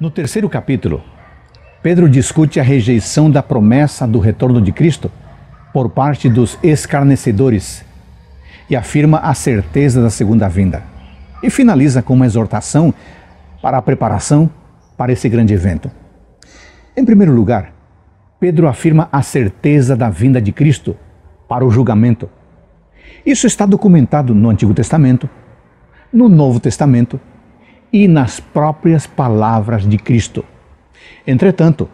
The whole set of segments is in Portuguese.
No terceiro capítulo, Pedro discute a rejeição da promessa do retorno de Cristo por parte dos escarnecedores e afirma a certeza da segunda vinda. E finaliza com uma exortação para a preparação para esse grande evento. Em primeiro lugar, Pedro afirma a certeza da vinda de Cristo para o julgamento. Isso está documentado no Antigo Testamento, no Novo Testamento e nas próprias palavras de Cristo. Entretanto,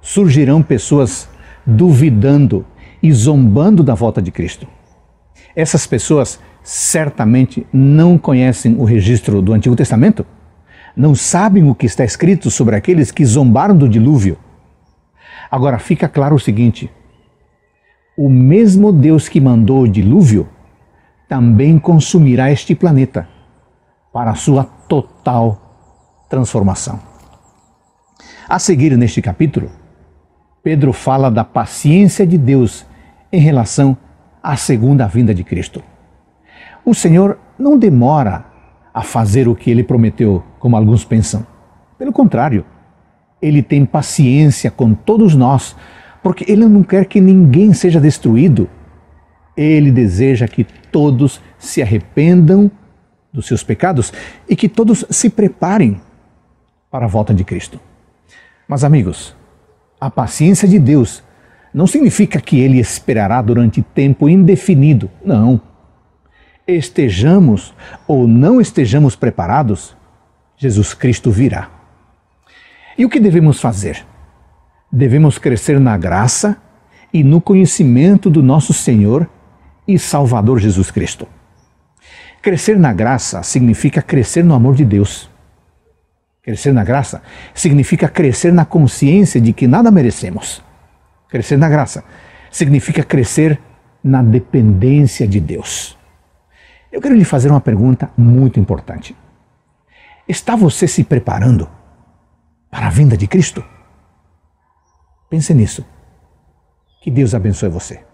surgirão pessoas duvidando e zombando da volta de Cristo. Essas pessoas certamente não conhecem o registro do Antigo Testamento, não sabem o que está escrito sobre aqueles que zombaram do dilúvio. Agora fica claro o seguinte: o mesmo Deus que mandou o dilúvio também consumirá este planeta para sua total transformação. A seguir, neste capítulo, Pedro fala da paciência de Deus em relação à segunda vinda de Cristo. O Senhor não demora a fazer o que ele prometeu, como alguns pensam. Pelo contrário, ele tem paciência com todos nós, porque ele não quer que ninguém seja destruído. Ele deseja que todos se arrependam dos seus pecados e que todos se preparem para a volta de Cristo. Mas, amigos, a paciência de Deus não significa que ele esperará durante tempo indefinido. Não. Estejamos ou não estejamos preparados, Jesus Cristo virá. E o que devemos fazer? Devemos crescer na graça e no conhecimento do nosso Senhor e Salvador Jesus Cristo. Crescer na graça significa crescer no amor de Deus. Crescer na graça significa crescer na consciência de que nada merecemos. Crescer na graça significa crescer na dependência de Deus. Eu quero lhe fazer uma pergunta muito importante. Está você se preparando para a vinda de Cristo? Pense nisso. Que Deus abençoe você.